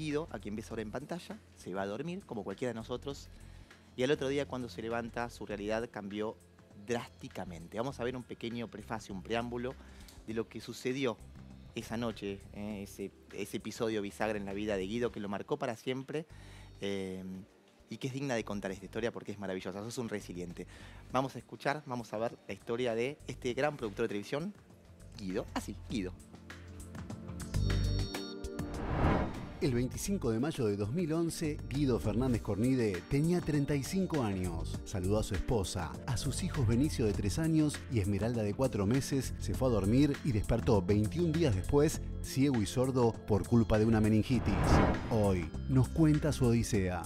Guido, a quien ves ahora en pantalla, se va a dormir, como cualquiera de nosotros, y al otro día cuando se levanta su realidad cambió drásticamente. Vamos a ver un pequeño prefacio, un preámbulo de lo que sucedió esa noche, eh, ese, episodio bisagra en la vida de Guido que lo marcó para siempre. Eh, y que es digna de contar esta historia porque es maravillosa. Sos un resiliente. Vamos a escuchar, vamos a ver la historia de este gran productor de televisión, Guido. Así, ah, Guido. El 25 de mayo de 2011, Guido Fernández Cornide tenía 35 años. Saludó a su esposa, a sus hijos Benicio de 3 años y Esmeralda de 4 meses, se fue a dormir y despertó 21 días después, ciego y sordo por culpa de una meningitis. Hoy nos cuenta su odisea.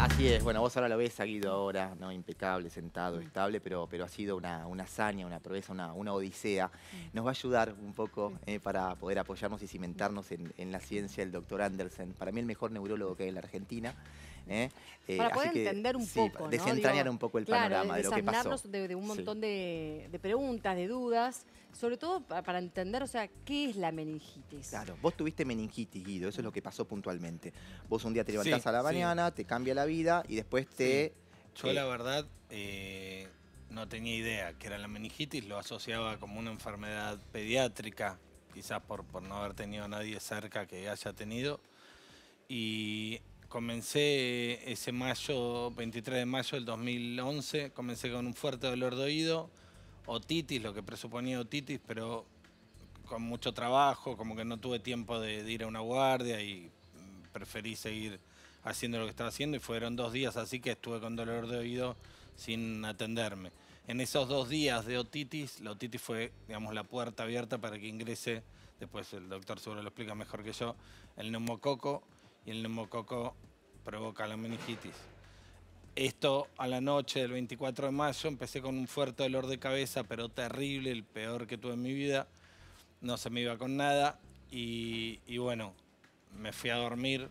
Así es, bueno, vos ahora lo ves Aguido, ahora, ¿no? impecable, sentado, mm. estable, pero, pero ha sido una, hazaña, una proeza, una, odisea. Mm. Nos va a ayudar un poco eh, para poder apoyarnos y cimentarnos en, la ciencia el doctor Andersen, para mí el mejor neurólogo que hay en la Argentina. ¿eh? Eh, para poder entender un poco. Desentrañar un poco el panorama de, lo que pasó. De, de un montón de preguntas, de dudas sobre todo para entender, o sea, ¿qué es la meningitis? Claro, vos tuviste meningitis, Guido, eso es lo que pasó puntualmente. Vos un día te levantás a la mañana, te cambia la vida y después te... Yo la eh, verdad eh, no tenía idea que era la meningitis, lo asociaba como una enfermedad pediátrica, quizás por, por no haber tenido a nadie cerca que haya tenido. Y comencé ese mayo, 23 de mayo del 2011, comencé con un fuerte dolor de oído Otitis, lo que presuponía Otitis, pero con mucho trabajo, como que no tuve tiempo de, ir a una guardia y preferí seguir haciendo lo que estaba haciendo y fueron dos días así que estuve con dolor de oído sin atenderme. En esos dos días de otitis, la otitis fue, digamos, la puerta abierta para que ingrese, después el doctor seguro lo explica mejor que yo, el neumococo y el neumococo provoca la meningitis. Esto a la noche del 24 de mayo empecé con un fuerte dolor de cabeza, pero terrible, el peor que tuve en mi vida. No se me iba con nada y, bueno, me fui a dormir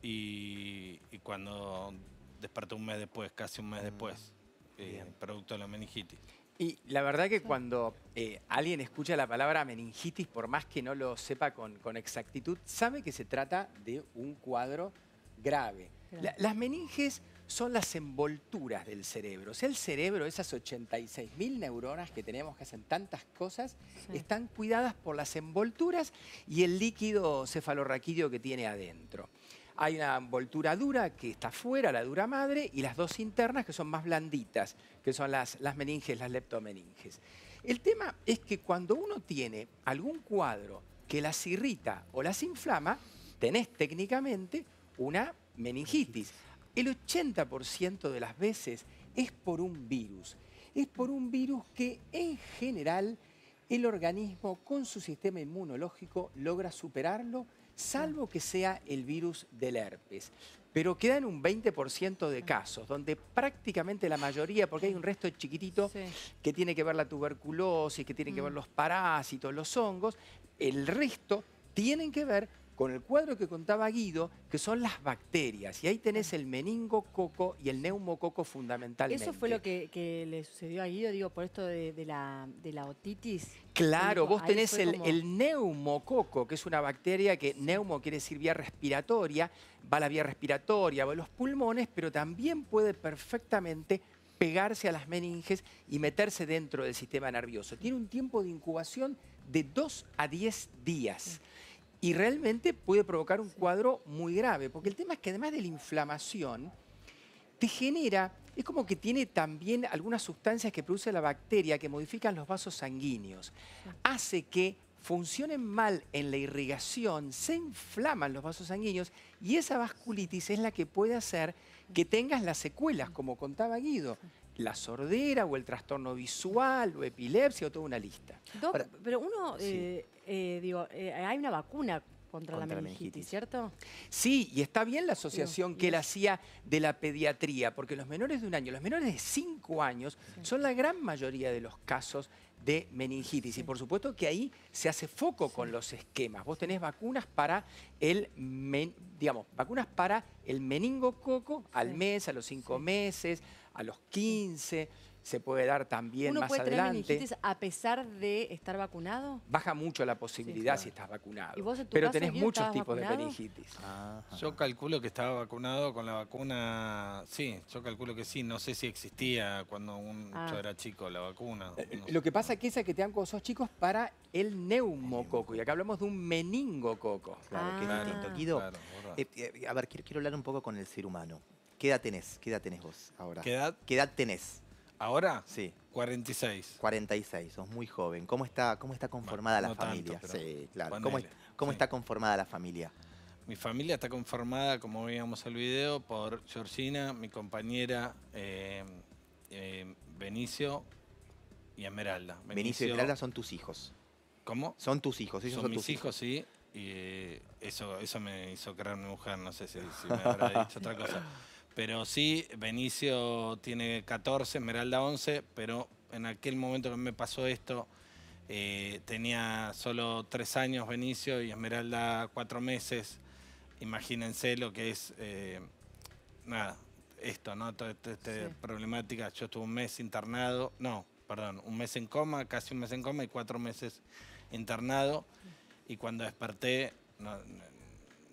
y, cuando desperté un mes después, casi un mes mm. después, eh, producto de la meningitis. Y la verdad que cuando eh, alguien escucha la palabra meningitis, por más que no lo sepa con, exactitud, sabe que se trata de un cuadro grave. las meninges son las envolturas del cerebro. O sea, el cerebro, esas 86.000 neuronas que tenemos que hacen tantas cosas, están cuidadas por las envolturas y el líquido cefalorraquídeo que tiene adentro. Hay una envoltura dura que está fuera, la dura madre, y las dos internas que son más blanditas, que son las, las meninges, las leptomeninges. El tema es que cuando uno tiene algún cuadro que las irrita o las inflama, tenés técnicamente una meningitis. El 80% de las veces es por un virus. Es por un virus que en general el organismo con su sistema inmunológico logra superarlo, salvo que sea el virus del herpes. Pero quedan un 20% de casos, donde prácticamente la mayoría, porque hay un resto chiquitito que tiene que ver la tuberculosis, que tiene que ver mm. los parásitos, los hongos, el resto tienen que ver con el cuadro que contaba Guido, que son las bacterias. Y ahí tenés el meningococo y el neumococo fundamentalmente. Eso fue lo que, le sucedió a Guido, digo, por esto de, la, otitis. Claro, vos tenés el, neumococo, que es una bacteria que neumo quiere decir vía respiratoria, va a la vía respiratoria, va a los pulmones, pero también puede perfectamente pegarse a las meninges y meterse dentro del sistema nervioso. Tiene un tiempo de incubación de 2 a 10 días y realmente puede provocar un cuadro muy grave, porque el tema es que además de la inflamación, te genera, es como que tiene también algunas sustancias que produce la bacteria que modifican los vasos sanguíneos, hace que funcionen mal en la irrigación, se inflaman los vasos sanguíneos y esa vasculitis es la que puede hacer que tengas las secuelas, como contaba Guido, la sordera o el trastorno visual o epilepsia o toda una lista. pero uno, eh, eh, digo, eh, hay una vacuna contra, la, meningitis, ¿cierto? Sí, y está bien la asociación que él hacía de la pediatría, porque los menores de un año, los menores de cinco años, son la gran mayoría de los casos de meningitis. Y por supuesto que ahí se hace foco con los esquemas. Vos tenés vacunas para el, digamos, vacunas para el meningococo al mes, a los cinco meses, a los 15, se puede dar también ¿Uno más puede adelante. Tener meningitis a pesar de estar vacunado? Baja mucho la posibilidad si estás vacunado. pero tenés muchos tipos de meningitis. Yo calculo que estaba vacunado con la vacuna, sí, yo calculo que sí, no sé si existía cuando un... yo ah. era chico la vacuna. Eh, lo que pasa es que esa que te dan cuando sos chicos para el neumococo, y acá hablamos de un meningococo. Claro, ah. eh, eh, a ver, quiero hablar un poco con el ser humano. ¿Qué edad tenés? ¿Qué edad tenés vos ahora? ¿Qué edad? tenés? ¿Ahora? Sí. 46. 46, sos muy joven. ¿Cómo está, cómo está conformada la familia? sí, claro. ¿Cómo, está conformada la familia? Mi familia está conformada, como veíamos el video, por Georgina, mi compañera eh, eh, Benicio y Emeralda. Benicio, y Emeralda son tus hijos. ¿Cómo? Son tus hijos, ellos son, tus hijos, sí. Y eh, eso, eso me hizo creer mi mujer, no sé si, si me habrá dicho otra cosa. Pero sí, Benicio tiene 14, Esmeralda 11, pero en aquel momento que me pasó esto, eh, tenía solo 3 años Benicio y Esmeralda 4 meses. Imagínense lo que es, eh, nada, esto, ¿no? Toda esta problemática. Yo estuve un mes internado, no, perdón, un mes en coma, casi un mes en coma y cuatro meses internado. Y cuando desperté,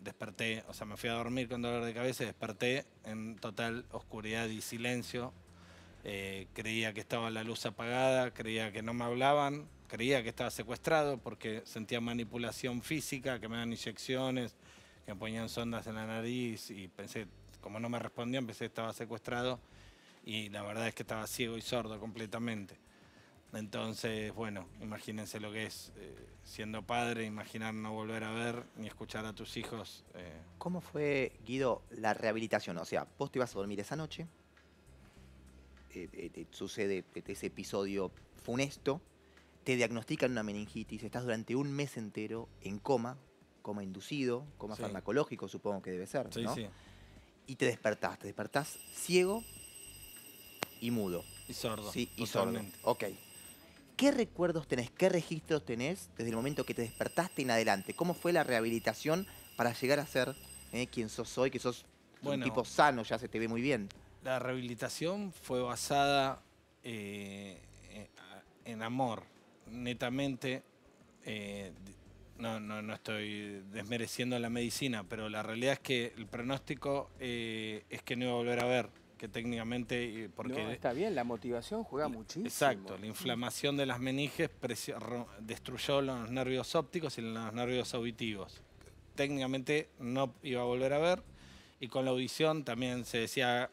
desperté, o sea, me fui a dormir con dolor de cabeza y desperté en total oscuridad y silencio. Eh, creía que estaba la luz apagada, creía que no me hablaban, creía que estaba secuestrado porque sentía manipulación física, que me daban inyecciones, que me ponían sondas en la nariz y pensé, como no me respondían, pensé que estaba secuestrado y la verdad es que estaba ciego y sordo completamente. Entonces, bueno, imagínense lo que es eh, siendo padre, imaginar no volver a ver ni escuchar a tus hijos. Eh. ¿Cómo fue, Guido, la rehabilitación? O sea, vos te ibas a dormir esa noche, eh, sucede ese episodio funesto, te diagnostican una meningitis, estás durante un mes entero en coma, coma inducido, coma farmacológico supongo que debe ser, sí, ¿no? Sí. Y te despertás, te despertás ciego y mudo. Y sordo. Sí, y sordo. Ok. ¿Qué recuerdos tenés, qué registros tenés desde el momento que te despertaste en adelante? ¿Cómo fue la rehabilitación para llegar a ser eh, quien sos hoy, que sos un tipo sano, ya se te ve muy bien? La rehabilitación fue basada eh, eh, en amor, netamente. no, no, estoy desmereciendo la medicina, pero la realidad es que el pronóstico es que no iba a volver a ver que técnicamente... Porque no, está bien, la motivación juega muchísimo. Exacto, la mm. inflamación de las meninges destruyó los nervios ópticos y los nervios auditivos. Técnicamente no iba a volver a ver y con la audición también se decía,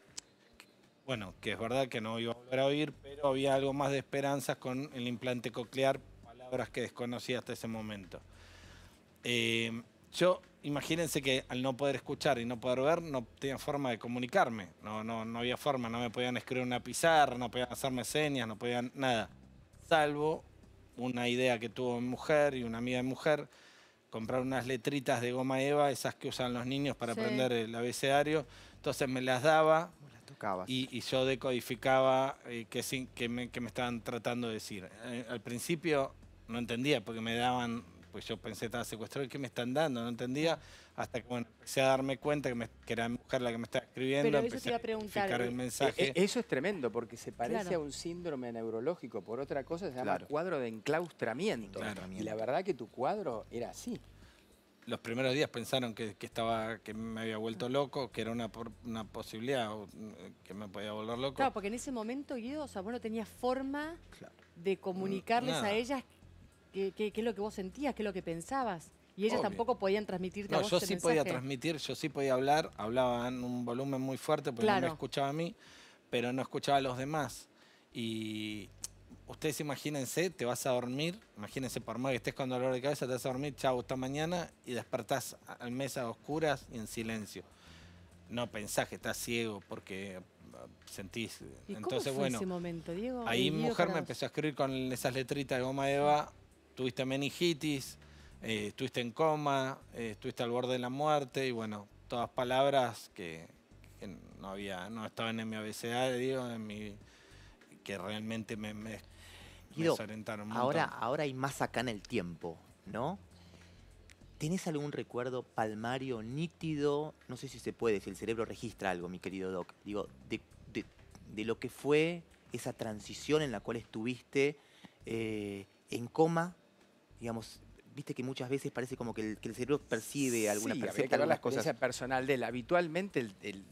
bueno, que es verdad que no iba a volver a oír, pero había algo más de esperanzas con el implante coclear, palabras que desconocía hasta ese momento. Eh, yo imagínense que al no poder escuchar y no poder ver, no tenía forma de comunicarme. No, no, no había forma, no me podían escribir una pizarra, no podían hacerme señas, no podían nada. Salvo una idea que tuvo mi mujer y una amiga de mujer, comprar unas letritas de goma eva, esas que usan los niños para aprender el abecedario. Entonces me las daba Y, yo decodificaba eh, qué me, que me estaban tratando de decir. Eh, al principio no entendía porque me daban pues yo pensé estaba secuestrado, ¿qué me están dando? No entendía, hasta que empecé a darme cuenta que, era mi mujer la que me estaba escribiendo, Pero eso te iba a, preguntar, eh, eh, eh, eso es tremendo, porque se parece a un síndrome neurológico, por otra cosa se llama cuadro de enclaustramiento. Y la verdad que tu cuadro era así los primeros días pensaron que, estaba que me había vuelto loco, que era una, posibilidad que me podía volver loco. Claro, porque en ese momento, Guido, o sea, no tenías forma de comunicarles a ellas qué, es lo que vos sentías, qué es lo que pensabas. Y ellos tampoco podían transmitirte no, vos yo sí podía transmitir, yo sí podía hablar, hablaban un volumen muy fuerte porque no me escuchaba a mí, pero no escuchaba a los demás. Y ustedes imagínense, te vas a dormir, imagínense, por más que estés con dolor de cabeza, te vas a dormir, chau, hasta mañana, y despertás al mes oscuras y en silencio. No pensás que estás ciego porque ah, sentís. Entonces, bueno. Ese momento, Diego? Ahí, mi mujer me empezó a escribir con esas letritas de goma de Eva tuviste meningitis, eh, estuviste en coma, eh, estuviste al borde de la muerte y bueno, todas palabras que, no había, no estaban en mi abecedario, en mi, que realmente me, me, Guido, mucho. Ahora, ahora hay más acá en el tiempo, ¿no? ¿Tenés algún recuerdo palmario, nítido? No sé si se puede, si el cerebro registra algo, mi querido Doc. Digo, de, lo que fue esa transición en la cual estuviste eh, en coma, digamos, viste que muchas veces parece como que el, cerebro percibe alguna sí, las cosas. personal de él. Habitualmente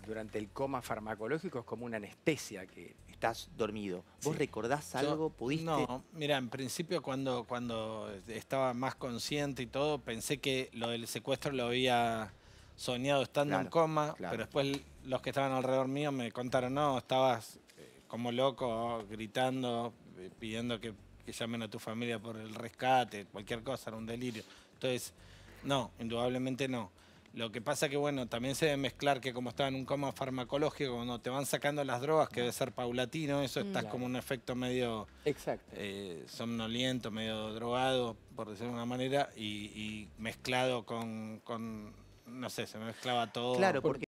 durante el coma farmacológico es como una anestesia que... Estás dormido. ¿Vos recordás algo? ¿Pudiste? No, mira, en principio cuando, cuando estaba más consciente y todo, pensé que lo del secuestro lo había soñado estando en coma, pero después los que estaban alrededor mío me contaron, no, estabas eh, como loco, gritando, eh, pidiendo que que llamen a tu familia por el rescate, cualquier cosa, era un delirio. Entonces, no, indudablemente no. Lo que pasa que, bueno, también se debe mezclar que como estaba en un coma farmacológico, cuando te van sacando las drogas, que debe ser paulatino, eso estás como un efecto medio Exacto. Eh, somnoliento, medio drogado, por decirlo de una manera, y, mezclado con, con, no sé, se mezclaba todo. Claro, porque...